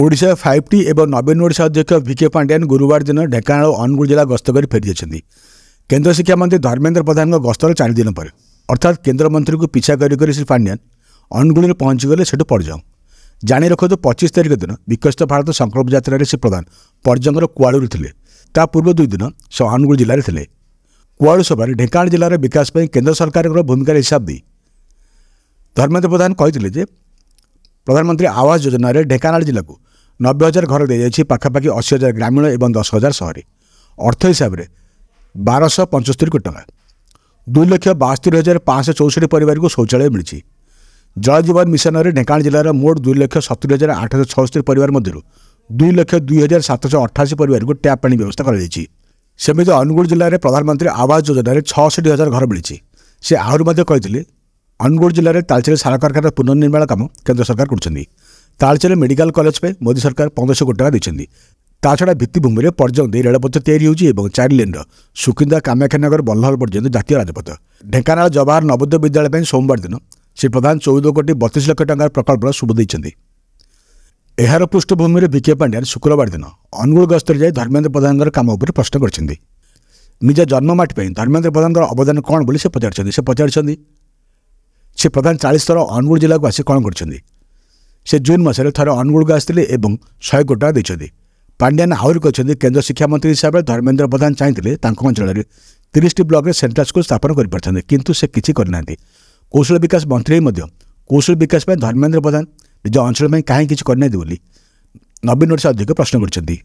Odisha five ଟି ଏବଂ ନବୀନ ଓଡ଼ିଶା ଅଧ୍ୟକ୍ଷ ଭିକେ ପାଣ୍ଡିଆନ ଗୁରୁବାର ଦିନ ଢେଙ୍କାନାଳ ଓ ଅନୁଗୁଳ ଜିଲ୍ଲା ଗସ୍ତ କରି ଫେରିଯାଇଛନ୍ତି କେନ୍ଦ୍ର ଶିକ୍ଷାମନ୍ତ୍ରୀ ଧର୍ମେନ୍ଦ୍ର ପ୍ରଧାନଙ୍କ ଗସ୍ତର ଚାରି ଦିନ ପରେ ଅର୍ଥାତ୍ କେନ୍ଦ୍ରମନ୍ତ୍ରୀଙ୍କୁ ପିଛା କରି କରି ଶ୍ରୀ ପାଣ୍ଡିଆନ ଅନୁଗୁଳରେ ପହଞ୍ଚିଗଲେ ସେଠୁ ପରଜଙ୍ଗ ଜାଣି ରଖନ୍ତୁ ପଚିଶ ତାରିଖ ଦିନ ବିକଶିତ ଭାରତ ସଂକଳ୍ପ ଯାତ୍ରାରେ ଶ୍ରୀ ପ୍ରଧାନ ପରଜଙ୍ଗର କୁଆଳୁରେ ଥିଲେ ତା ପୂର୍ବ ଦୁଇ ଦିନ ସେ ଅନୁଗୁଳ ଜିଲ୍ଲାରେ ଥିଲେ କୁଆଳୁ ସଭାରେ ଢେଙ୍କାନାଳ ଜିଲ୍ଲାର ବିକାଶ ପାଇଁ କେନ୍ଦ୍ର ସରକାରଙ୍କର ଭୂମିକାର ହିସାବ ଦେଇ ଧର୍ମେନ୍ଦ୍ର ପ୍ରଧାନ କହିଥିଲେ ଯେ प्रधानमन्त्री आवाज जोजनार ढेकनाल जिल्लाको नब्बे हजार घर दिइापा असी हजार ग्रामीण एवं दस हजार सहरी अर्थ हिसाबले बारश पचस्तरी कि टा दुईलक्षस्तरी हजार पाँचश चौसठी परिवारको शौचालय मिलि जलजीवन मिसन ढेङ्का मोट दुई लक्ष सत्तरी हजार आठश छि परिवारमा दुईलक्ष दुई हजार सातश अठासी परिवारको ट्याप आइ व्यवस्था अनुगुल जी आवासनार छसटठी हजार घर मितिसु कि ଅନୁଗୁଳ ଜିଲ୍ଲାରେ ତାଳଚେର ସାର କାରଖାନା ପୁନର୍ନିର୍ମାଣ କାମ କେନ୍ଦ୍ର ସରକାର କରୁଛନ୍ତି ତାଳଚେର ମେଡିକାଲ କଲେଜ ପାଇଁ ମୋଦି ସରକାର ପନ୍ଦରଶହ କୋଟି ଟଙ୍କା ଦେଇଛନ୍ତି ତାଛଡ଼ା ଭିତ୍ତିଭୂମିରେ ପର୍ଯ୍ୟନ୍ତ ଦେଇ ରେଳପଥ ତିଆରି ହେଉଛି ଏବଂ ଚାରି ଲେନ୍ର ସୁକିନ୍ଦା କାମାକ୍ଷାନଗର ବଲ୍ଲଭର ପର୍ଯ୍ୟନ୍ତ ଜାତୀୟ ରାଜପଥ ଢେଙ୍କାନାଳ ଜବାହର ନବୋଦୟ ବିଦ୍ୟାଳୟ ପାଇଁ ସୋମବାର ଦିନ ଶ୍ରୀ ପ୍ରଧାନ ଚଉଦ କୋଟି ବତିଶ ଲକ୍ଷ ଟଙ୍କାର ପ୍ରକଳ୍ପର ଶୁଭ ଦେଇଛନ୍ତି ଏହାର ପୃଷ୍ଠଭୂମିରେ ବିକେ ପାଣ୍ଡିଆନ ଶୁକ୍ରବାର ଦିନ ଅନୁଗୁଳ ଗସ୍ତରେ ଯାଇ ଧର୍ମେନ୍ଦ୍ର ପ୍ରଧାନଙ୍କର କାମ ଉପରେ ପ୍ରଶ୍ନ କରିଛନ୍ତି ନିଜ ଜନ୍ମମାଟି ପାଇଁ ଧର୍ମେନ୍ଦ୍ର ପ୍ରଧାନଙ୍କର ଅବଦାନ କ'ଣ ବୋଲି ସେ ପଚାରିଛନ୍ତି ସେ ପଚାରିଛନ୍ତି ସେ ପ୍ରଧାନ ଚାଳିଶ ଥର ଅନୁଗୁଳ ଜିଲ୍ଲାକୁ ଆସି କ'ଣ କରିଛନ୍ତି ସେ ଜୁନ୍ ମାସରେ ଥରେ ଅନୁଗୁଳକୁ ଆସିଥିଲେ ଏବଂ ଶହେ କୋଟି ଟଙ୍କା ଦେଇଛନ୍ତି ପାଣ୍ଡିଆନ ଆହୁରି କହିଛନ୍ତି କେନ୍ଦ୍ର ଶିକ୍ଷାମନ୍ତ୍ରୀ ହିସାବରେ ଧର୍ମେନ୍ଦ୍ର ପ୍ରଧାନ ଚାହିଁଥିଲେ ତାଙ୍କ ଅଞ୍ଚଳରେ ତିରିଶଟି ବ୍ଲକରେ ସେଣ୍ଟ୍ରାଲ ସ୍କୁଲ ସ୍ଥାପନ କରିପାରିଥାନ୍ତେ କିନ୍ତୁ ସେ କିଛି କରିନାହାନ୍ତି କୌଶଳ ବିକାଶ ମନ୍ତ୍ରୀ ମଧ୍ୟ କୌଶଳ ବିକାଶ ପାଇଁ ଧର୍ମେନ୍ଦ୍ର ପ୍ରଧାନ ନିଜ ଅଞ୍ଚଳ ପାଇଁ କାହିଁ କିଛି କରିନାହାନ୍ତି ବୋଲି ନବୀନ ଓଡ଼ିଶା ଅଧିକ ପ୍ରଶ୍ନ କରିଛନ୍ତି